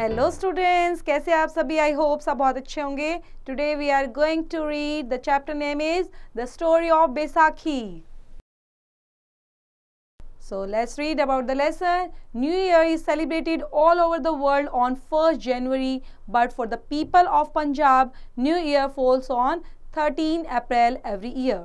Hello students कैसे आप सभी आई होप सब बहुत अच्छे होंगे today we are going to read the chapter name is the story of Baisakhi so let's read about the lesson new year is celebrated all over the world on first January but for the people of Punjab new year falls on thirteen April every year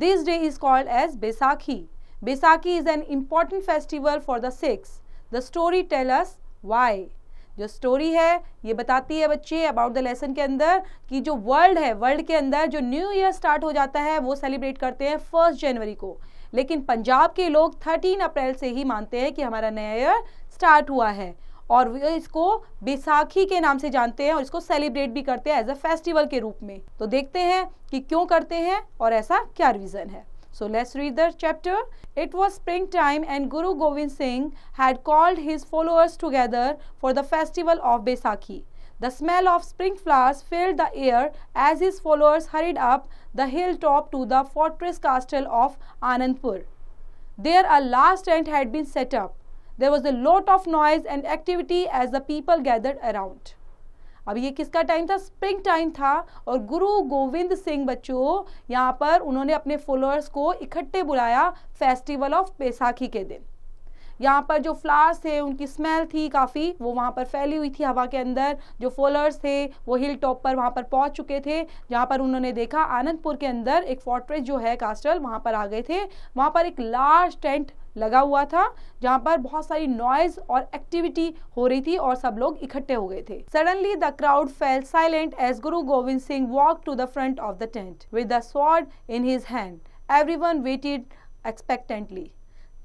this day is called as Baisakhi Baisakhi is an important festival for the Sikhs the story tells why जो story है ये बताती है बच्चे about the lesson के अंदर कि जो वर्ल्ड है वर्ल्ड के अंदर जो न्यू ईयर स्टार्ट हो जाता है वो सेलिब्रेट करते हैं फर्स्ट जनवरी को लेकिन पंजाब के लोग थर्टीन अप्रैल से ही मानते हैं कि हमारा नया ईयर स्टार्ट हुआ है और वे इसको बैसाखी के नाम से जानते हैं और इसको सेलिब्रेट भी करते हैं एज अ फेस्टिवल के रूप में तो देखते हैं कि क्यों करते हैं और ऐसा क्या रीज़न है So let's read the chapter. It was springtime and Guru Gobind Singh had called his followers together for the festival of Besakhi. The smell of spring flowers filled the air as his followers hurried up the hilltop to the fortress castle of Anandpur. There a large tent had been set up. There was a lot of noise and activity as the people gathered around. अब ये किसका time था spring time था और गुरु गोविंद सिंह बच्चों यहाँ पर उन्होंने अपने फॉलोअर्स को इकट्ठे बुलाया फेस्टिवल ऑफ बैसाखी के दिन यहाँ पर जो फ्लावर्स थे उनकी स्मेल थी काफ़ी वो वहाँ पर फैली हुई थी हवा के अंदर जो फॉलोअर्स थे वो हिल टॉप पर वहाँ पर पहुँच चुके थे जहाँ पर उन्होंने देखा आनंदपुर के अंदर एक फोर्ट्रेस जो है कास्टल वहाँ पर आ गए थे वहाँ पर एक लार्ज टेंट लगा हुआ था जहाँ पर बहुत सारी नॉइज और एक्टिविटी हो रही थी और सब लोग इकट्ठे हो गए थे suddenly the crowd fell silent as Guru Gobind Singh walk to the front of the tent with the sword in his hand every one waited expectantly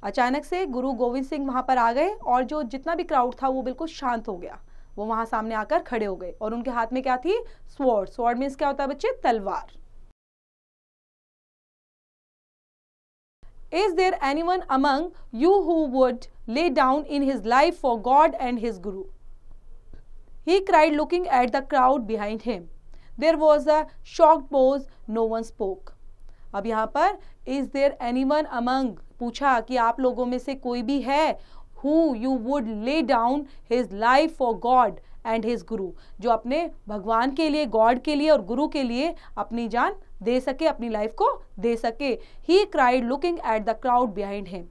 अचानक से गुरु गोविंद सिंह वहाँ पर आ गए और जो जितना भी क्राउड था वो बिल्कुल शांत हो गया वो वहाँ सामने आकर खड़े हो गए और उनके हाथ में क्या थी स्वॉर्ड स्वॉर्ड मीन्स क्या होता है बच्चे तलवार Is there anyone among you who would lay down in his life for God and his Guru? He cried, looking at the crowd behind him. There was a shocked pause. No one spoke. अब यहाँ पर is there anyone among among पूछा कि आप लोगों में से कोई भी है who you would lay down his life for God and his Guru जो अपने भगवान के लिए गॉड के लिए और गुरु के लिए अपनी जान दे सके अपनी लाइफ को दे सके he cried looking at the crowd behind him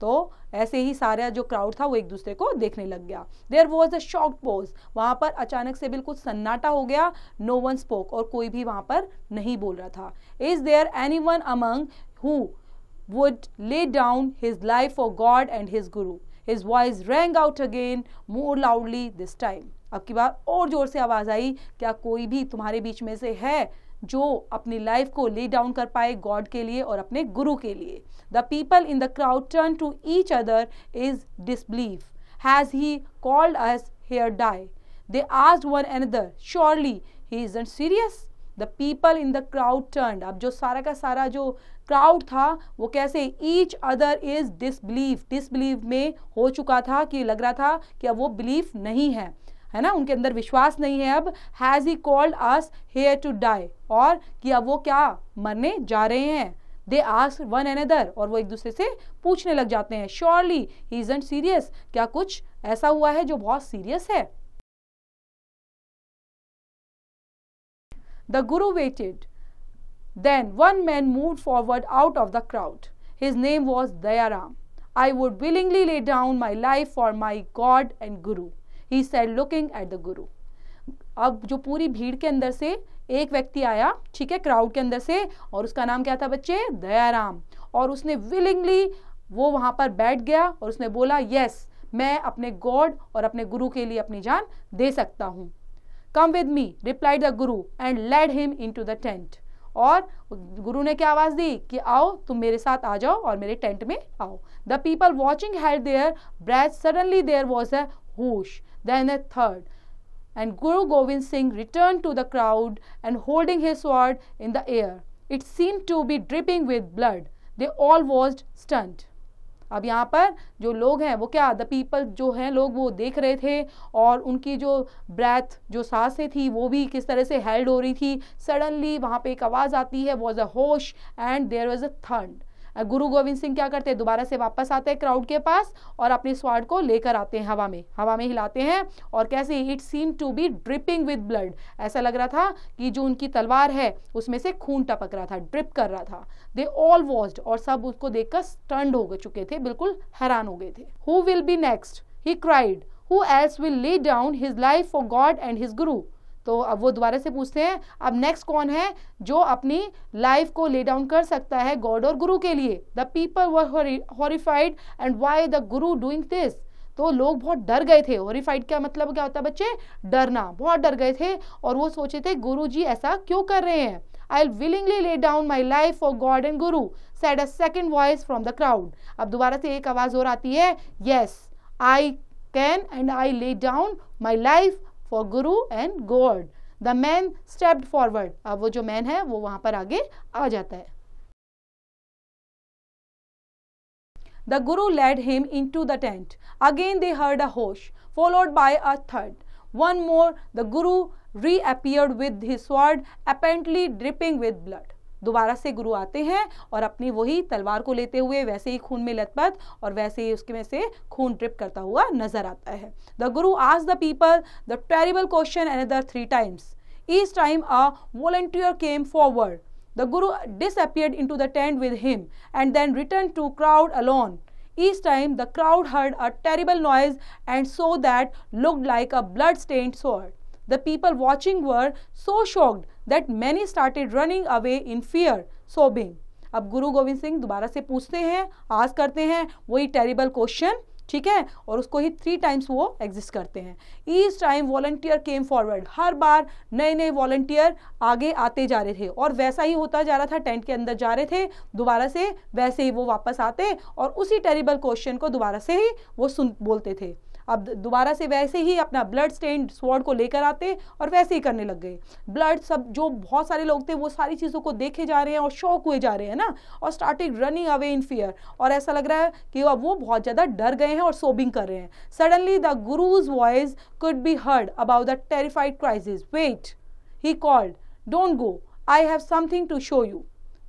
तो ऐसे ही सारा जो क्राउड था वो एक दूसरे को देखने लग गया there was a shock pause वहां पर अचानक से बिल्कुल सन्नाटा हो गया नो वन स्पोक और कोई भी वहां पर नहीं बोल रहा था is there any one among who would lay down his life for God and his Guru his voice rang out again more loudly this time अब की बार और जोर से आवाज आई क्या कोई भी तुम्हारे बीच में से है जो अपनी लाइफ को ले डाउन कर पाए गॉड के लिए और अपने गुरु के लिए the people in the crowd turn to each other in disbelief has he called us here die they आज one other surely he is and serious the people in the crowd turn अब जो सारा का सारा जो crowd था वो कैसे each other in disbelief disbelief में हो चुका था कि लग रहा था कि अब वो बिलीव नहीं है है ना उनके अंदर विश्वास नहीं है अब has he called us here to die और कि अब वो क्या मरने जा रहे हैं they ask one another और वो एक दूसरे से पूछने लग जाते हैं श्योरली ही इज सीरियस क्या कुछ ऐसा हुआ है जो बहुत सीरियस है the Guru waited then one man move forward out of the crowd his name was Dayaram I would willingly lay down my life for my God and Guru he said looking at the Guru अब जो पूरी भीड़ के अंदर से एक व्यक्ति आया ठीक है क्राउड के अंदर से और उसका नाम क्या था बच्चे दयाराम और उसने विलिंगली वो वहाँ पर बैठ गया और उसने बोला यस मैं अपने गॉड और अपने गुरु के लिए अपनी जान दे सकता हूँ come with me replied the Guru and led him into the tent और गुरु ने क्या आवाज़ दी कि आओ तुम मेरे साथ आ जाओ और मेरे टेंट में आओ the people watching had their breath suddenly there was a whoosh then a third. And Guru Gobind Singh returned to the crowd and holding his sword in the air. It seemed to be dripping with blood. They all watched stunned. अब यहाँ पर जो लोग हैं वो क्या the people जो हैं लोग वो देख रहे थे और उनकी जो ब्रेथ जो सांसें थी वो भी किस तरह से हेल्ड हो रही थी सडनली वहाँ पे एक आवाज़ आती है वॉज अ होश एंड देयर वॉज अ थंड गुरु गोविंद सिंह क्या करते हैं दोबारा से वापस आते हैं क्राउड के पास और अपने स्वाड को लेकर आते हैं हवा में हवा में हिलाते हैं और कैसे it seem to be dripping with blood ऐसा लग रहा था कि जो उनकी तलवार है उसमें से खून टपक रहा था ड्रिप कर रहा था दे ऑल वॉस्ड और सब उसको देखकर स्टंड हो चुके थे बिल्कुल हैरान हो गए थे who will be next he cried who else will lay down his life for God and his Guru तो अब वो दोबारा से पूछते हैं अब नेक्स्ट कौन है जो अपनी लाइफ को ले डाउन कर सकता है गॉड और गुरु के लिए the people were horrified and why the Guru doing this तो लोग बहुत डर गए थे हॉरीफाइड का मतलब क्या होता है बच्चे डरना बहुत डर गए थे और वो सोचे थे गुरु जी ऐसा क्यों कर रहे हैं I willingly lay down my life for God and Guru said a second voice from the crowd अब दोबारा से एक आवाज़ और आती है yes I can and I lay down my life for Guru and God the man stepped forward अब वो जो मैन है वो वहां पर आगे आ जाता है the Guru led him into the tent again they heard a whoosh followed by a third one more the Guru reappeared with his sword apparently dripping with blood दोबारा से गुरु आते हैं और अपनी वही तलवार को लेते हुए वैसे ही खून में लथपथ और वैसे ही उसके में से खून ट्रिप करता हुआ नजर आता है द गुरु आज the people the terrible question another three times each time a volunteer came forward the Guru disappeared into the tent with him and then return to crowd alone Each time the crowd heard a terrible noise and saw that looked like a blood stained sword. The people watching were so shocked that many started running away in fear sobbing अब गुरु गोविंद सिंह दोबारा से पूछते हैं आज करते हैं वही terrible question ठीक है और उसको ही थ्री टाइम्स वो एग्जिस्ट करते हैं each time volunteer came forward हर बार नए नए वॉल्टियर आगे आते जा रहे थे और वैसा ही होता जा रहा था टेंट के अंदर जा रहे थे दोबारा से वैसे ही वो वापस आते और उसी टेरिबल क्वेश्चन को दोबारा से ही वो सुन बोलते थे अब दोबारा से वैसे ही अपना ब्लड स्टेंड स्वॉर्ड को लेकर आते और वैसे ही करने लग गए ब्लड सब जो बहुत सारे लोग थे वो सारी चीज़ों को देखे जा रहे हैं और शौक हुए जा रहे हैं ना और starting running away in fear और ऐसा लग रहा है कि अब वो बहुत ज़्यादा डर गए हैं और सोबिंग कर रहे हैं suddenly the Guru's voice could be heard about the terrified crisis wait he called don't go I have something to show you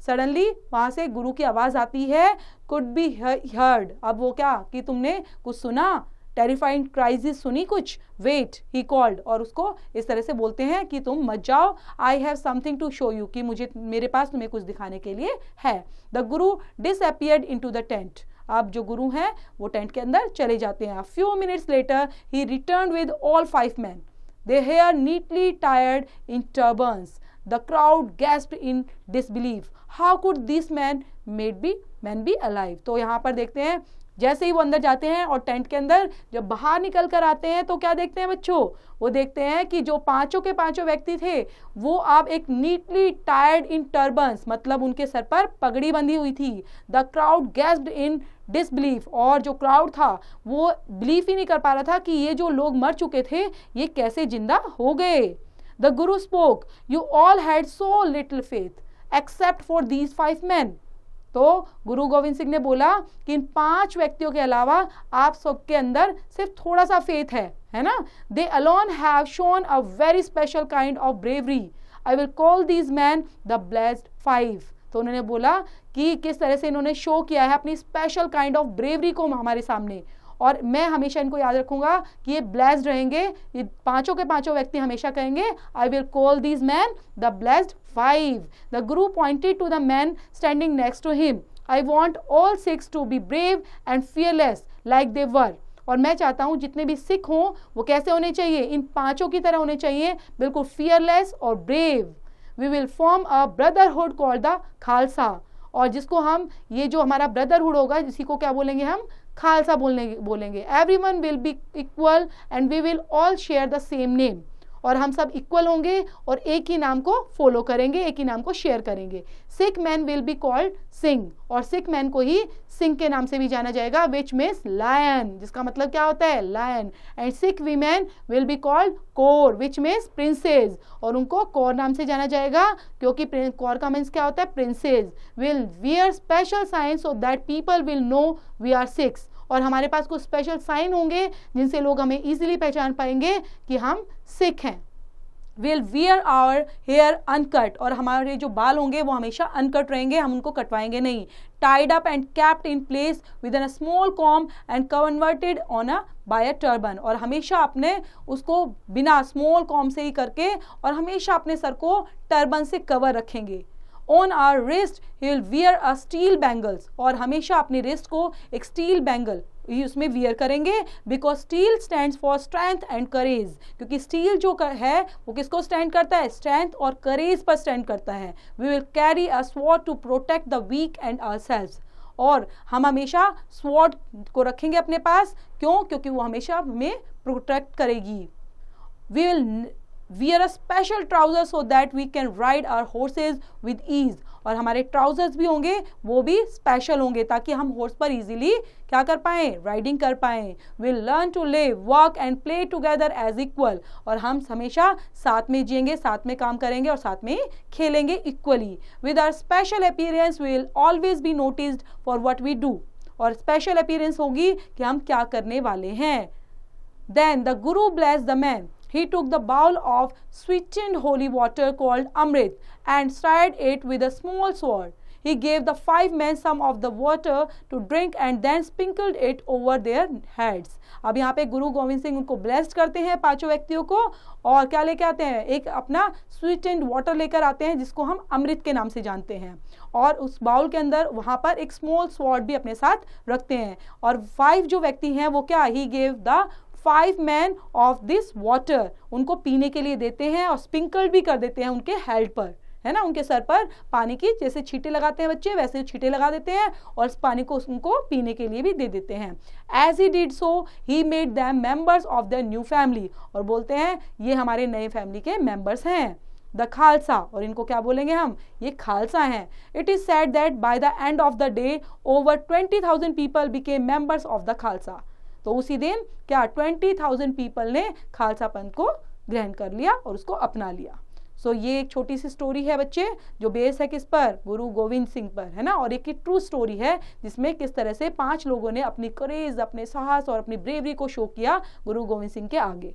suddenly वहाँ से गुरु की आवाज़ आती है कुड बी हर्ड अब वो क्या कि तुमने कुछ सुना टेरिफाइंग क्राइजिस सुनी कुछ वेट ही कॉल्ड और उसको इस तरह से बोलते हैं कि तुम मत जाओ I have something to show you कि मुझे मेरे पास तुम्हें कुछ दिखाने के लिए है the Guru disappeared into the tent अब जो गुरु हैं वो टेंट के अंदर चले जाते हैं few minutes later he return with all five men their hair neatly टायर्ड in turbans the crowd gasped in disbelief how could this men made be men be alive तो यहाँ पर देखते हैं जैसे ही वो अंदर जाते हैं और टेंट के अंदर जब बाहर निकल कर आते हैं तो क्या देखते हैं बच्चों वो देखते हैं कि जो पांचों के पांचों व्यक्ति थे वो अब एक नीटली टायर्ड इन टर्बन्स मतलब उनके सर पर पगड़ी बंधी हुई थी the crowd gasped in disbelief और जो क्राउड था वो बिलीव ही नहीं कर पा रहा था कि ये जो लोग मर चुके थे ये कैसे जिंदा हो गए the Guru spoke you all had so little faith except for these five men तो गुरु गोविंद सिंह ने बोला कि इन पांच व्यक्तियों के अलावा आप सबके अंदर सिर्फ थोड़ा सा फेथ है है ना they alone have shown a very special kind of bravery I will call these men the blessed five तो उन्होंने बोला कि किस तरह से इन्होंने शो किया है अपनी स्पेशल काइंड ऑफ ब्रेवरी को हमारे सामने और मैं हमेशा इनको याद रखूंगा कि ये ब्लेस्ड रहेंगे ये पांचों के पांचों व्यक्ति हमेशा कहेंगे I will call these men the blessed five the Guru pointed to the men standing next to him I want all Sikhs to be brave and fearless like they were और मैं चाहता हूँ जितने भी सिख हों वो कैसे होने चाहिए इन पांचों की तरह होने चाहिए बिल्कुल फियरलेस और brave we will form a brotherhood call the Khalsa और जिसको हम ये जो हमारा ब्रदरहुड होगा जिसको को क्या बोलेंगे हम खालसा बोलने बोलेंगे every one will be equal and we will all share the same name और हम सब इक्वल होंगे और एक ही नाम को फॉलो करेंगे एक ही नाम को शेयर करेंगे Sikh men will be called Singh और सिख मैन को ही सिंह के नाम से भी जाना जाएगा विच मीन्स लायन जिसका मतलब क्या होता है lion and Sikh women will be called Kaur which means princess और उनको कोर नाम से जाना जाएगा क्योंकि कोर का मीन्स क्या होता है princess will we are special signs so that people will know we are Sikhs और हमारे पास कुछ स्पेशल साइन होंगे जिनसे लोग हमें ईजिली पहचान पाएंगे कि हम सिख हैं will wear our hair uncut और हमारे जो बाल होंगे वो हमेशा अनकट रहेंगे हम उनको कटवाएंगे नहीं tied up and kept in place with within a small comb and converted on a by a turban और हमेशा अपने उसको बिना स्मॉल कॉम से ही करके और हमेशा अपने सर को टर्बन से कवर रखेंगे on our wrist he will wear a steel bangles और हमेशा अपने रिस्ट को एक स्टील बैंगल उसमें वियर करेंगे because steel stand for strength and courage क्योंकि स्टील जो है वो किसको स्टैंड करता है स्ट्रेंथ और करेज पर स्टैंड करता है we will carry a sword to protect the weak and ourselves और हम हमेशा स्वॉट को रखेंगे अपने पास क्यों क्योंकि वो हमेशा हमें प्रोटेक्ट करेगी we will wear a special trouser so that we can ride our horses with ease और हमारे ट्राउजर्स भी होंगे वो भी स्पेशल होंगे ताकि हम हॉर्स पर इजीली क्या कर पाए राइडिंग कर पाए we learn to live walk and play together as equal और हम हमेशा साथ में जिएंगे साथ में काम करेंगे और साथ में खेलेंगे equally with our special appearance will always be noticed for what we do और स्पेशल अपीयरेंस होगी कि हम क्या करने वाले हैं then the Guru bless the men he took the bowl of sweetened holy water called Amrit and stirred it with a small sword. He gave the five men some of the water to drink and then sprinkled it over their heads. अब यहाँ पे गुरु गोविंद सिंह उनको blessed करते हैं पांचों व्यक्तियों को और क्या लेके आते हैं एक अपना स्वीट एंड वाटर लेकर आते हैं जिसको हम अमृत के नाम से जानते हैं और उस बाउल के अंदर वहाँ पर एक स्मॉल स्वॉर्ड भी अपने साथ रखते हैं और फाइव जो व्यक्ति हैं वो क्या he gave the five men of this water उनको पीने के लिए देते हैं और स्प्रिंकल्ड भी कर देते हैं उनके हेल्थ पर है ना उनके सर पर पानी की जैसे छीटे लगाते हैं बच्चे वैसे छीटे लगा देते हैं और पानी को उनको पीने के लिए भी दे देते हैं as he did so he made them members of the new family और बोलते हैं ये हमारे नए फैमिली के मेंबर्स हैं द खालसा और इनको क्या बोलेंगे हम ये खालसा हैं it is said that by the end of the day over twenty thousand people became members of the Khalsa तो उसी दिन क्या ट्वेंटी थाउजेंड पीपल ने खालसा पंथ को ग्रहण कर लिया और उसको अपना लिया सो so, ये एक छोटी सी स्टोरी है बच्चे जो बेस है किस पर गुरु गोविंद सिंह पर है ना और एक ट्रू स्टोरी है जिसमें किस तरह से पांच लोगों ने अपनी करेज अपने साहस और अपनी ब्रेवरी को शो किया गुरु गोविंद सिंह के आगे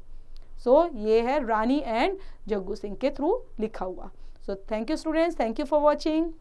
सो so, ये है रानी एंड जग्गू सिंह के थ्रू लिखा हुआ so thank you students thank you for watching